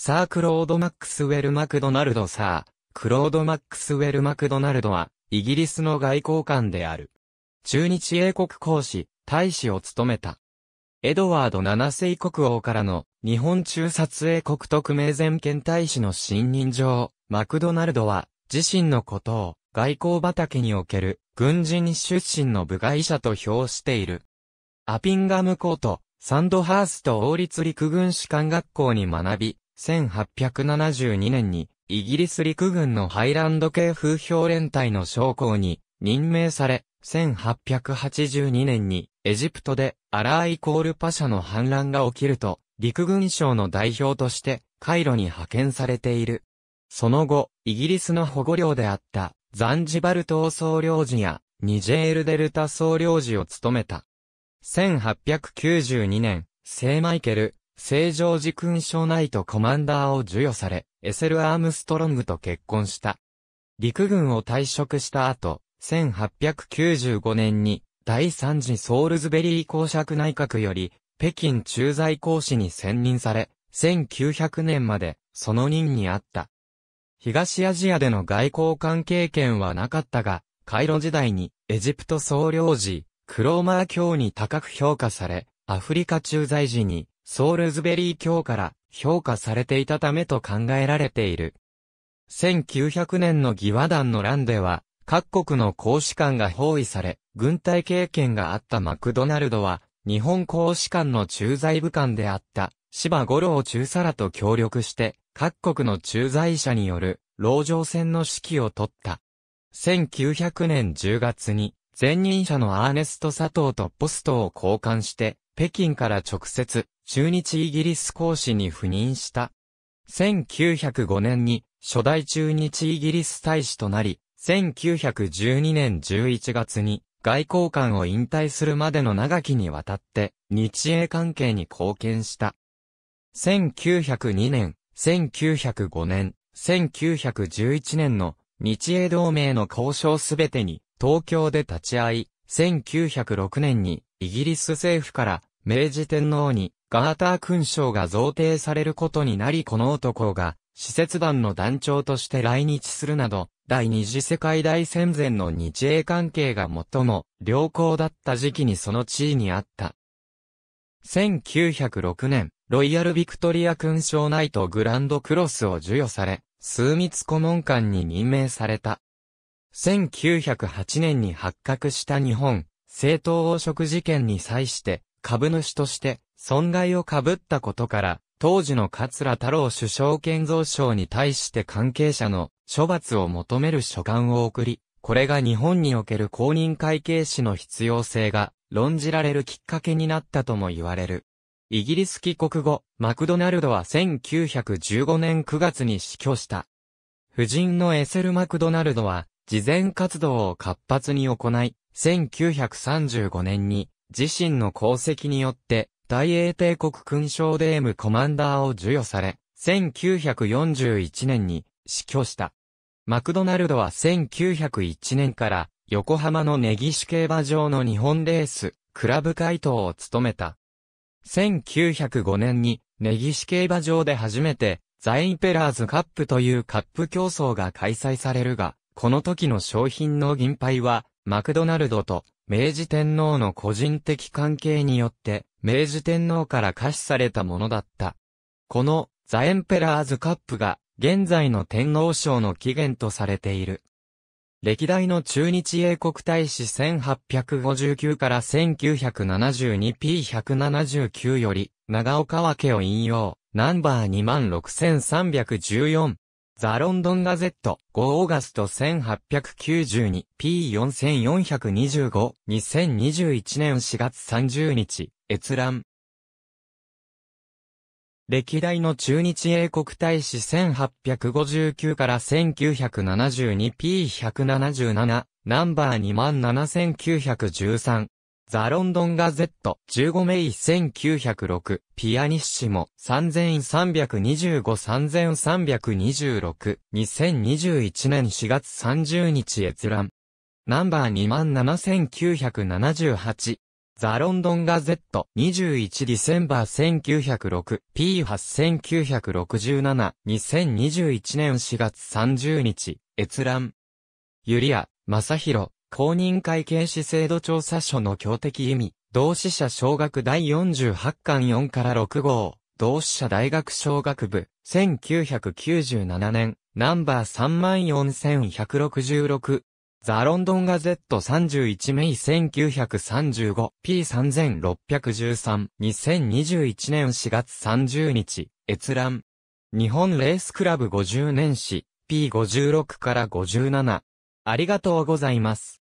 サー・クロード・マックスウェル・マクドナルド・サー、クロード・マックスウェル・マクドナルドは、イギリスの外交官である。中日英国公使、大使を務めた。エドワード7世国王からの日本中撮影国特命全権大使の信任状、マクドナルドは自身のことを外交畑における軍人出身の部外者と評している。アピンガムコート、サンドハースト王立陸軍士官学校に学び、1872年に、イギリス陸軍のハイランド系風評連隊の将校に任命され、1882年にエジプトでアラーイコールパシャの反乱が起きると、陸軍省の代表としてカイロに派遣されている。その後、イギリスの保護領であったザンジバル島総領事やニジェールデルタ総領事を務めた。1892年、聖マイケル、正常時勲章ナイトコマンダーを授与され、エセル・アームストロングと結婚した。陸軍を退職した後、1895年に第3次ソールズベリー公爵内閣より北京駐在公使に選任され、1900年までその任にあった。東アジアでの外交官経験はなかったが、カイロ時代にエジプト総領事、クローマー教に高く評価され、アフリカ駐在時にソールズベリー教から評価されていたためと考えられている。1900年の義和団の乱では、各国の公使館が包囲され、軍隊経験があったマクドナルドは、日本公使館の駐在部官であった、芝五郎中佐らと協力して、各国の駐在者による、牢城戦の指揮を取った。1900年10月に、前任者のアーネスト・佐藤とポストを交換して、北京から直接、中日イギリス公使に赴任した。1905年に初代中日イギリス大使となり、1912年11月に外交官を引退するまでの長きにわたって日英関係に貢献した。1902年、1905年、1911年の日英同盟の交渉すべてに東京で立ち会い、1906年にイギリス政府から明治天皇にガーター勲章が贈呈されることになりこの男が、施設団の団長として来日するなど、第二次世界大戦前の日英関係が最も良好だった時期にその地位にあった。1906年、ロイヤル・ビクトリア勲章ナイト・グランド・クロスを授与され、数密顧問官に任命された。1908年に発覚した日本、政党汚職事件に際して、株主として、損害を被ったことから、当時の桂太郎首相建造省に対して関係者の処罰を求める書簡を送り、これが日本における公認会計士の必要性が論じられるきっかけになったとも言われる。イギリス帰国後、マクドナルドは1915年9月に死去した。夫人のエセル・マクドナルドは、事前活動を活発に行い、1935年に自身の功績によって大英帝国勲章デームコマンダーを授与され、1941年に死去した。マクドナルドは1901年から横浜の根岸競馬場の日本レース、クラブ会頭を務めた。1905年に根岸競馬場で初めてザインペラーズカップというカップ競争が開催されるが、この時の商品の銀杯はマクドナルドと明治天皇の個人的関係によって明治天皇から可視されたものだった。この、ザ・エンペラーズ・カップが、現在の天皇賞の起源とされている。歴代の中日英国大使1859から1972 P179 より、長岡分を引用、ナンバー26314。ザ・ロンドン・ガゼット、5オーガスト1892 P4425、2021年4月30日。閲覧。歴代の中日英国大使1859から 1972p177 ナンバー27913ザ・ロンドンガゼット15名1906ピアニッシモ3325-3326-2021年4月30日閲覧ナンバー27978ザ・ロンドン・ガゼット、21ディセンバー1906、P8967、2021年4月30日、閲覧。ユリア、マサヒロ、公認会計士制度調査書の強敵意味、同志社小学第48巻4から6号、同志社大学小学部、1997年、ナンバー34166、ザ・ロンドンガゼット31名 1935P3613 2021年4月30日閲覧日本レースクラブ50年史 P56 から57ありがとうございます